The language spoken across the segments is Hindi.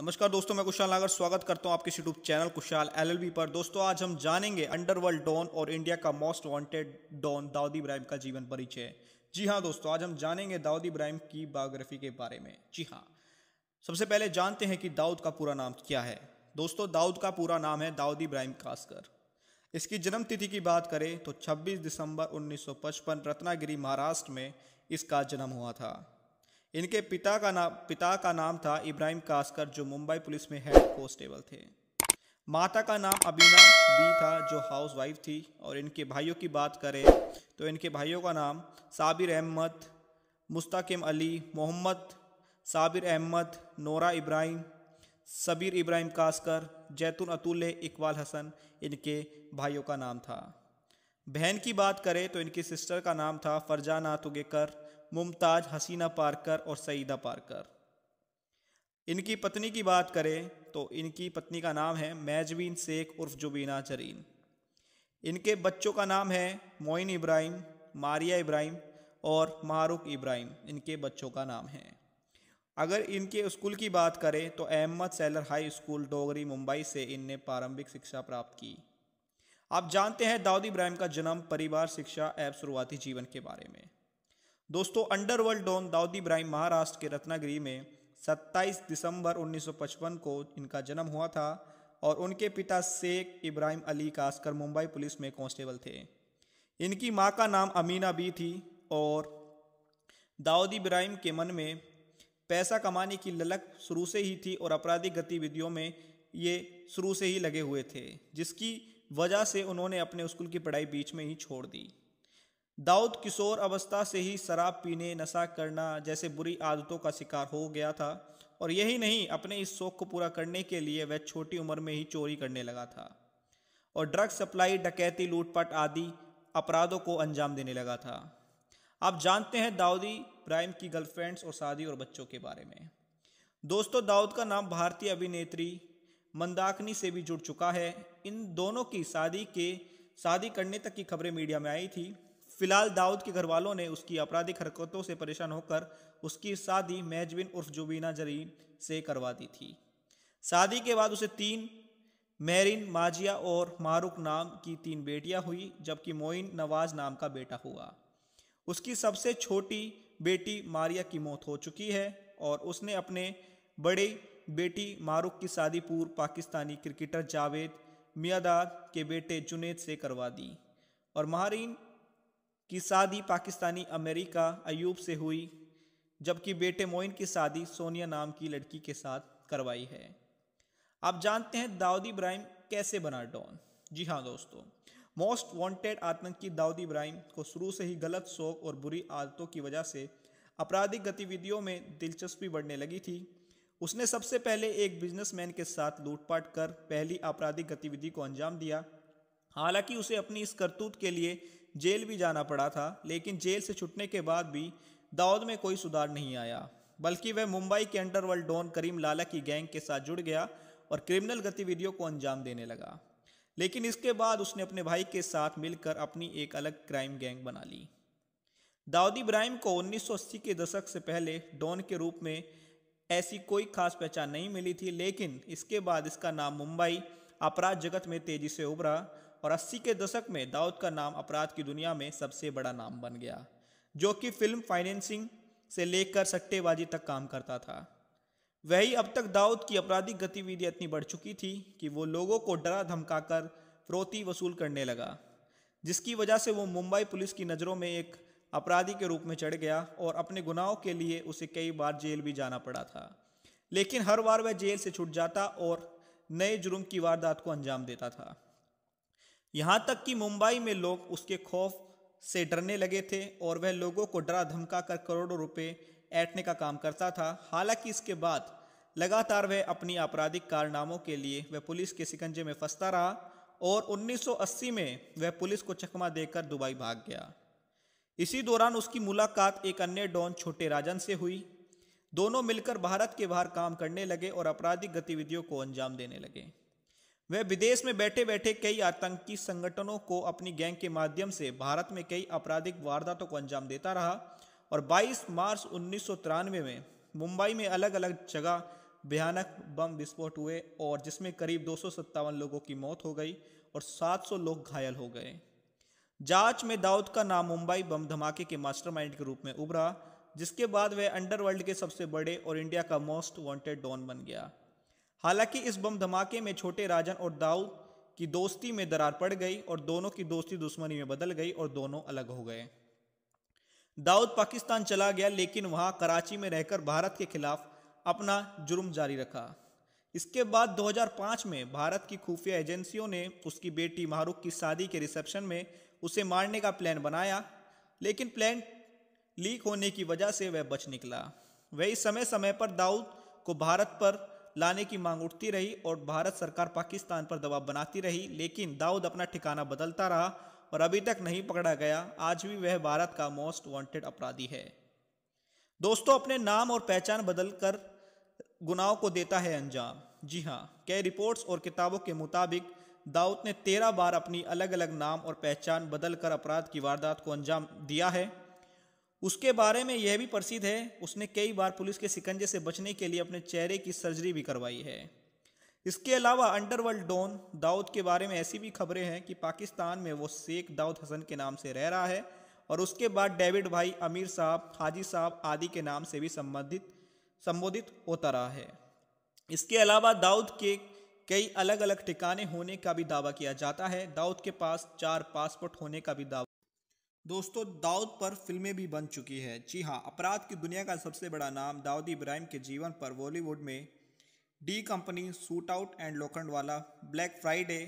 नमस्कार दोस्तों मैं कुशाल नागर स्वागत करता हूं आपके यूट्यूब चैनल कुशाल एलएलबी पर दोस्तों आज हम जानेंगे अंडरवर्ल्ड डॉन और इंडिया का most wanted don Dawood Ibrahim का जीवन परिचय जी हाँ दोस्तों आज हम जानेंगे दाऊद इब्राहिम की बायोग्राफी के बारे में जी हाँ सबसे पहले जानते हैं कि दाऊद का पूरा नाम क्या है दोस्तों दाऊद का पूरा नाम है दाऊद इब्राहिम कास्कर इसकी जन्म तिथि की बात करें तो 26 दिसंबर 1955 रत्नागिरी महाराष्ट्र में इसका जन्म हुआ था इनके पिता का नाम पिता का नाम था इब्राहिम कास्कर जो मुंबई पुलिस में हेड कांस्टेबल थे माता का नाम अबीना बी था जो हाउस वाइफ थी और इनके भाइयों की बात करें तो इनके भाइयों का नाम साबिर अहमद मुस्तकम अली मोहम्मद साबिर अहमद नोरा इब्राहिम सबीर इब्राहिम कास्कर जैतून अतुल्ले इकबाल हसन इनके भाइयों का नाम था बहन की बात करें तो इनकी सिस्टर का नाम था फरजाना तुगेकर मुमताज़ हसीना पारकर और सईदा पारकर इनकी पत्नी की बात करें तो इनकी पत्नी का नाम है मैजवीन शेख उर्फ जुबीना जरीन इनके बच्चों का नाम है मोइन इब्राहिम मारिया इब्राहिम और मारूक इब्राहिम इनके बच्चों का नाम है अगर इनके स्कूल की बात करें तो Ahmed sailor high school Dongri Mumbai से इनने प्रारंभिक शिक्षा प्राप्त की आप जानते हैं दाऊद इब्राहिम का जन्म परिवार शिक्षा एवं शुरुआती जीवन के बारे में दोस्तों अंडरवर्ल्ड डॉन दाऊद इब्राहिम महाराष्ट्र के रत्नागिरी में 27 दिसंबर 1955 को इनका जन्म हुआ था और उनके पिता शेख इब्राहिम अली कास्कर मुंबई पुलिस में कांस्टेबल थे इनकी मां का नाम अमीना बी थी और दाऊद इब्राहिम के मन में पैसा कमाने की ललक शुरू से ही थी और आपराधिक गतिविधियों में ये शुरू से ही लगे हुए थे जिसकी वजह से उन्होंने अपने स्कूल की पढ़ाई बीच में ही छोड़ दी दाऊद किशोर अवस्था से ही शराब पीने नशा करना जैसे बुरी आदतों का शिकार हो गया था और यही नहीं अपने इस शौक को पूरा करने के लिए वह छोटी उम्र में ही चोरी करने लगा था और ड्रग सप्लाई डकैती लूटपाट आदि अपराधों को अंजाम देने लगा था आप जानते हैं दाऊदी ब्राइम की गर्लफ्रेंड्स और शादी और बच्चों के बारे में दोस्तों दाऊद का नाम भारतीय अभिनेत्री मंदाकिनी से भी जुड़ चुका है इन दोनों की शादी के शादी करने तक की खबरें मीडिया में आई थी फिलहाल दाऊद के घर वालों ने उसकी आपराधिक हरकतों से परेशान होकर उसकी शादी मैजबिन उर्फ जुबीना जरीन से करवा दी थी शादी के बाद उसे तीन मेरिन माजिया और मारूक नाम की तीन बेटियां हुई जबकि मोइन नवाज नाम का बेटा हुआ उसकी सबसे छोटी बेटी मारिया की मौत हो चुकी है और उसने अपने बड़े बेटी मारूक की शादी पूर्व पाकिस्तानी क्रिकेटर जावेद मियादाद के बेटे जुनेद से करवा दी और माहरीन की शादी पाकिस्तानी अमेरिका अयूब से हुई जबकि बेटे मोइन की शादी सोनिया नाम की लड़की के साथ करवाई है आप जानते हैं दाऊद इब्राहिम कैसे बना डॉन जी हाँ दोस्तों मोस्ट वांटेड आतंकी दाऊद इब्राहिम को शुरू से ही गलत शौक और बुरी आदतों की वजह से आपराधिक गतिविधियों में दिलचस्पी बढ़ने लगी थी उसने सबसे पहले एक बिजनेसमैन के साथ लूटपाट कर पहली आपराधिक गतिविधि को अंजाम दिया हालांकि उसे अपनी इस करतूत के लिए जेल भी जाना पड़ा था लेकिन जेल से छुटने के बाद भी दाऊद में कोई सुधार नहीं आया बल्कि वह मुंबई के अंडरवर्ल्ड डॉन करीम लाला की गैंग के साथ जुड़ गया और क्रिमिनल गतिविधियों को अंजाम देने लगा लेकिन इसके बाद उसने अपने भाई के साथ मिलकर अपनी एक अलग क्राइम गैंग बना ली दाऊद इब्राहिम को 1980 के दशक से पहले डॉन के रूप में ऐसी कोई खास पहचान नहीं मिली थी लेकिन इसके बाद इसका नाम मुंबई अपराध जगत में तेजी से उभरा और 80 के दशक में दाऊद का नाम अपराध की दुनिया में सबसे बड़ा नाम बन गया जो कि फिल्म फाइनेंसिंग से लेकर सट्टेबाजी तक काम करता था वही अब तक दाऊद की आपराधिक गतिविधि इतनी बढ़ चुकी थी कि वो लोगों को डरा कर फ्रोती वसूल करने लगा जिसकी वजह से वो मुंबई पुलिस की नज़रों में एक अपराधी के रूप में चढ़ गया और अपने गुनाहों के लिए उसे कई बार जेल भी जाना पड़ा था लेकिन हर बार वह जेल से छूट जाता और नए जुर्म की वारदात को अंजाम देता था यहाँ तक कि मुंबई में लोग उसके खौफ से डरने लगे थे और वह लोगों को डरा धमका कर करोड़ों रुपए ऐटने का काम करता था हालांकि इसके बाद लगातार वह अपनी आपराधिक कारनामों के लिए वह पुलिस के सिकंजे में फंसता रहा और 1980 में वह पुलिस को चकमा देकर दुबई भाग गया इसी दौरान उसकी मुलाकात एक अन्य डॉन छोटे राजन से हुई दोनों मिलकर भारत के बाहर काम करने लगे और आपराधिक गतिविधियों को अंजाम देने लगे वह विदेश में बैठे बैठे कई आतंकी संगठनों को अपनी गैंग के माध्यम से भारत में कई आपराधिक वारदातों को अंजाम देता रहा और 22 मार्च उन्नीस में मुंबई में अलग अलग जगह भयानक बम विस्फोट हुए और जिसमें करीब दो लोगों की मौत हो गई और 700 लोग घायल हो गए जांच में दाऊद का नाम मुंबई बम धमाके के मास्टरमाइंड के रूप में उभरा जिसके बाद वह अंडरवर्ल्ड के सबसे बड़े और इंडिया का मोस्ट वांटेड डॉन बन गया हालांकि इस बम धमाके में छोटे राजन और दाऊद की दोस्ती में दरार पड़ गई और दोनों की दोस्ती दुश्मनी में बदल गई और दोनों अलग हो गए दाऊद पाकिस्तान चला गया लेकिन वहां कराची में रहकर भारत के खिलाफ अपना जुर्म जारी रखा इसके बाद 2005 में भारत की खुफिया एजेंसियों ने उसकी बेटी मारूख की शादी के रिसेप्शन में उसे मारने का प्लान बनाया लेकिन प्लान लीक होने की वजह से वह बच निकला वही समय समय पर दाऊद को भारत पर लाने की मांग उठती रही और भारत सरकार पाकिस्तान पर दबाव बनाती रही लेकिन दाऊद अपना ठिकाना बदलता रहा और अभी तक नहीं पकड़ा गया आज भी वह भारत का मोस्ट वांटेड अपराधी है दोस्तों अपने नाम और पहचान बदलकर गुनाहों को देता है अंजाम जी हाँ कई रिपोर्ट्स और किताबों के मुताबिक दाऊद ने तेरह बार अपनी अलग अलग नाम और पहचान बदलकर अपराध की वारदात को अंजाम दिया है उसके बारे में यह भी प्रसिद्ध है उसने कई बार पुलिस के सिकंजे से बचने के लिए अपने चेहरे की सर्जरी भी करवाई है इसके अलावा अंडरवर्ल्ड डॉन दाऊद के बारे में ऐसी भी खबरें हैं कि पाकिस्तान में वो शेख दाऊद हसन के नाम से रह रहा है और उसके बाद डेविड भाई अमीर साहब हाजी साहब आदि के नाम से भी संबंधित संबोधित होता रहा है इसके अलावा दाऊद के कई अलग अलग ठिकाने होने का भी दावा किया जाता है दाऊद के पास चार पासपोर्ट होने का भी दावा दोस्तों दाऊद पर फिल्में भी बन चुकी हैं जी हाँ अपराध की दुनिया का सबसे बड़ा नाम दाऊद इब्राहिम के जीवन पर बॉलीवुड में D company shootout and Lokhandwala black Friday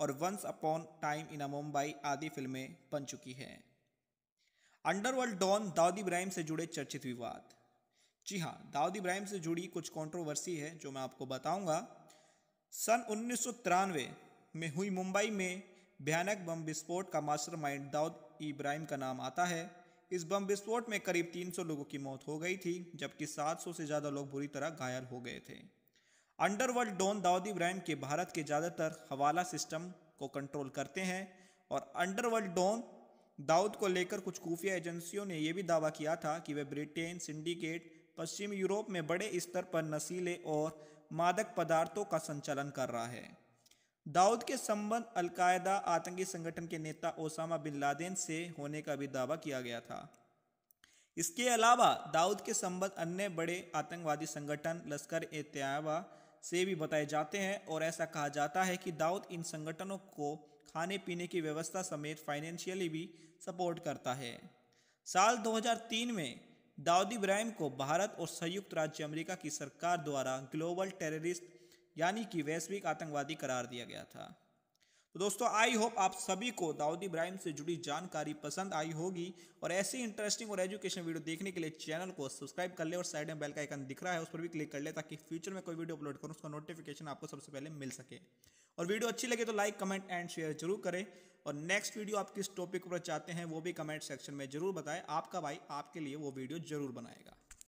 और once upon time in Mumbai आदि फिल्में बन चुकी हैं अंडरवर्ल्ड डॉन दाऊद इब्राहिम से जुड़े चर्चित विवाद जी हाँ दाऊद इब्राहिम से जुड़ी कुछ कॉन्ट्रोवर्सी है जो मैं आपको बताऊंगा सन उन्नीस में हुई मुंबई में भयानक बम विस्फोट का मास्टरमाइंड दाऊद इब्राहिम का नाम आता है इस बम विस्फोट में करीब 300 लोगों की मौत हो गई थी जबकि 700 से ज़्यादा लोग बुरी तरह घायल हो गए थे अंडरवर्ल्ड डॉन दाऊद इब्राहिम के भारत के ज़्यादातर हवाला सिस्टम को कंट्रोल करते हैं और अंडरवर्ल्ड डॉन दाऊद को लेकर कुछ खुफिया एजेंसियों ने यह भी दावा किया था कि वे ब्रिटेन सिंडिकेट पश्चिमी यूरोप में बड़े स्तर पर नशीले और मादक पदार्थों का संचालन कर रहा है दाऊद के संबंध अलकायदा आतंकी संगठन के नेता ओसामा बिन लादेन से होने का भी दावा किया गया था इसके अलावा दाऊद के संबंध अन्य बड़े आतंकवादी संगठन लश्कर ए तयबा से भी बताए जाते हैं और ऐसा कहा जाता है कि दाऊद इन संगठनों को खाने पीने की व्यवस्था समेत फाइनेंशियली भी सपोर्ट करता है साल 2003 में दाऊद इब्राहिम को भारत और संयुक्त राज्य अमेरिका की सरकार द्वारा ग्लोबल टेररिस्ट यानी कि वैश्विक आतंकवादी करार दिया गया था तो दोस्तों आई होप आप सभी को दाऊद इब्राहिम से जुड़ी जानकारी पसंद आई होगी और ऐसी इंटरेस्टिंग और एजुकेशन वीडियो देखने के लिए चैनल को सब्सक्राइब कर ले और साइड में बेल का आइकन दिख रहा है उस पर भी क्लिक कर ले ताकि फ्यूचर में कोई वीडियो अपलोड करूँ उसका नोटिफिकेशन आपको सबसे पहले मिल सके और वीडियो अच्छी लगे तो लाइक कमेंट एंड शेयर जरूर करें और नेक्स्ट वीडियो आप किस टॉपिक पर चाहते हैं वो भी कमेंट सेक्शन में जरूर बताएं आपका भाई आपके लिए वो वीडियो जरूर बनाएगा